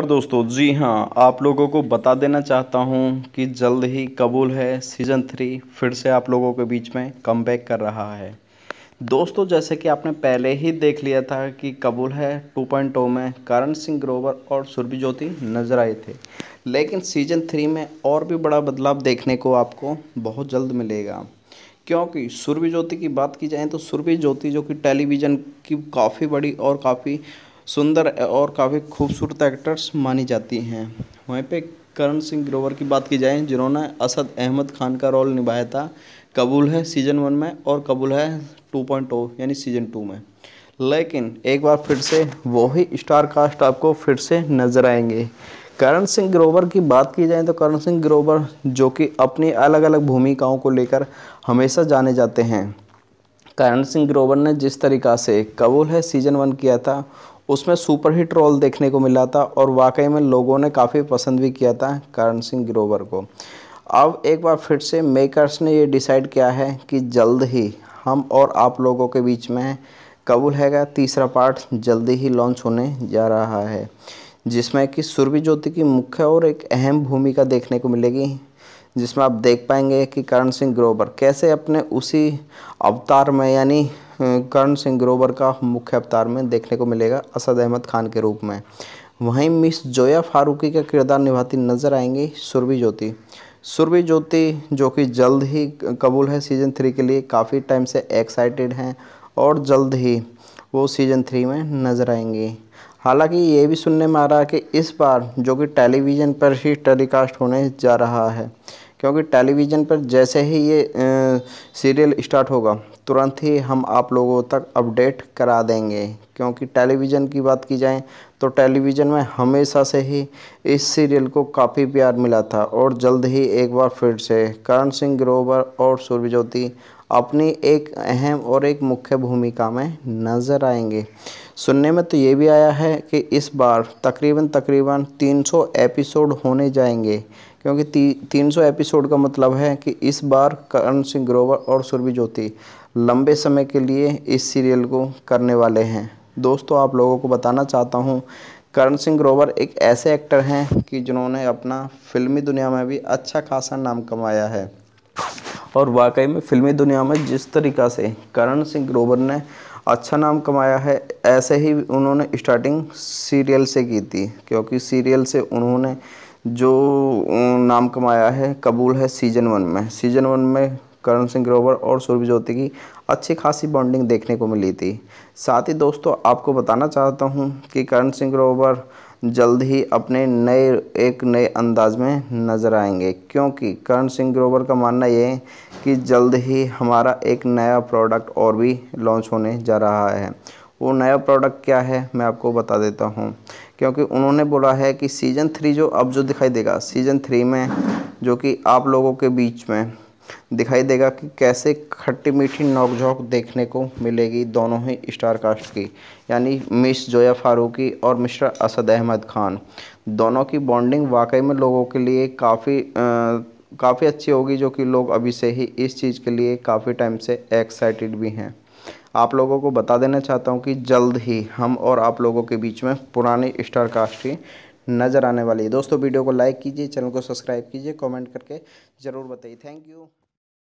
नमस्कार दोस्तों जी हाँ आप लोगों को बता देना चाहता हूँ कि जल्द ही कबूल है सीज़न थ्री फिर से आप लोगों के बीच में कम कर रहा है दोस्तों जैसे कि आपने पहले ही देख लिया था कि कबूल है 2.0 में करण सिंह ग्रोवर और सुरभि ज्योति नजर आए थे लेकिन सीजन थ्री में और भी बड़ा बदलाव देखने को आपको बहुत जल्द मिलेगा क्योंकि सुरभि ज्योति की बात की जाए तो सुरभि ज्योति जो कि टेलीविज़न की काफ़ी बड़ी और काफ़ी सुंदर और काफ़ी खूबसूरत एक्टर्स मानी जाती हैं वहीं पे करण सिंह ग्रोवर की बात की जाए जिन्होंने असद अहमद खान का रोल निभाया था कबूल है सीजन वन में और कबूल है टू पॉइंट ओ यानी सीजन टू में लेकिन एक बार फिर से वही स्टार कास्ट आपको फिर से नज़र आएंगे करण सिंह ग्रोवर की बात की जाए तो करण सिंह ग्रोवर जो कि अपनी अलग अलग भूमिकाओं को लेकर हमेशा जाने जाते हैं करण सिंह ग्रोवर ने जिस तरीका से कबूल है सीजन वन किया था उसमें सुपरहिट रोल देखने को मिला था और वाकई में लोगों ने काफ़ी पसंद भी किया था करण सिंह ग्रोवर को अब एक बार फिर से मेकर्स ने ये डिसाइड किया है कि जल्द ही हम और आप लोगों के बीच में कबूल हैगा तीसरा पार्ट जल्दी ही लॉन्च होने जा रहा है जिसमें कि सूर्य ज्योति की मुख्य और एक अहम भूमिका देखने को मिलेगी जिसमें आप देख पाएंगे कि करण सिंह ग्रोवर कैसे अपने उसी अवतार में यानी करण सिंह ग्रोवर का मुख्य अवतार में देखने को मिलेगा असद अहमद खान के रूप में वहीं मिस जोया फारूकी का किरदार निभाती नजर आएंगी सुरभि ज्योति सुरभि ज्योति जो कि जल्द ही कबूल है सीज़न थ्री के लिए काफ़ी टाइम से एक्साइटेड हैं और जल्द ही वो सीज़न थ्री में नज़र आएंगी हालांकि ये भी सुनने में आ रहा है कि इस बार जो कि टेलीविज़न पर ही टेलीकास्ट होने जा रहा है क्योंकि टेलीविज़न पर जैसे ही ये सीरियल स्टार्ट होगा तुरंत ही हम आप लोगों तक अपडेट करा देंगे क्योंकि टेलीविज़न की बात की जाए तो टेलीविज़न में हमेशा से ही इस सीरियल को काफ़ी प्यार मिला था और जल्द ही एक बार फिर से करण सिंह ग्रोवर और सूर्यज्योति अपनी एक अहम और एक मुख्य भूमिका में नज़र आएंगे सुनने में तो ये भी आया है कि इस बार तकरीबन तकरीबन 300 एपिसोड होने जाएंगे क्योंकि ती, तीन सौ एपिसोड का मतलब है कि इस बार करण सिंह ग्रोवर और सुरभि ज्योति लंबे समय के लिए इस सीरियल को करने वाले हैं दोस्तों आप लोगों को बताना चाहता हूँ करण सिंह ग्रोवर एक ऐसे एक्टर हैं कि जिन्होंने अपना फिल्मी दुनिया में भी अच्छा खासा नाम कमाया है और वाकई में फिल्मी दुनिया में जिस तरीक़ा से करण सिंह ग्रोवर ने अच्छा नाम कमाया है ऐसे ही उन्होंने स्टार्टिंग सीरियल से की थी क्योंकि सीरियल से उन्होंने जो नाम कमाया है कबूल है सीजन वन में सीजन वन में करण सिंह ग्रोवर और सूर्य ज्योति की अच्छी खासी बॉन्डिंग देखने को मिली थी साथ ही दोस्तों आपको बताना चाहता हूँ कि करण सिंह ग्रोवर जल्द ही अपने नए एक नए अंदाज में नज़र आएंगे क्योंकि करण सिंह ग्रोवर का मानना ये है कि जल्द ही हमारा एक नया प्रोडक्ट और भी लॉन्च होने जा रहा है वो नया प्रोडक्ट क्या है मैं आपको बता देता हूँ क्योंकि उन्होंने बोला है कि सीज़न थ्री जो अब जो दिखाई देगा सीज़न थ्री में जो कि आप लोगों के बीच में दिखाई देगा कि कैसे खट्टी मीठी नोकझोंक देखने को मिलेगी दोनों ही स्टार कास्ट की यानी मिस जोया फारूकी और मिस्टर असद अहमद खान दोनों की बॉन्डिंग वाकई में लोगों के लिए काफ़ी काफ़ी अच्छी होगी जो कि लोग अभी से ही इस चीज़ के लिए काफ़ी टाइम से एक्साइटेड भी हैं आप लोगों को बता देना चाहता हूँ कि जल्द ही हम और आप लोगों के बीच में पुरानी स्टार कास्ट ही नज़र आने वाली है दोस्तों वीडियो को लाइक कीजिए चैनल को सब्सक्राइब कीजिए कमेंट करके ज़रूर बताइए थैंक यू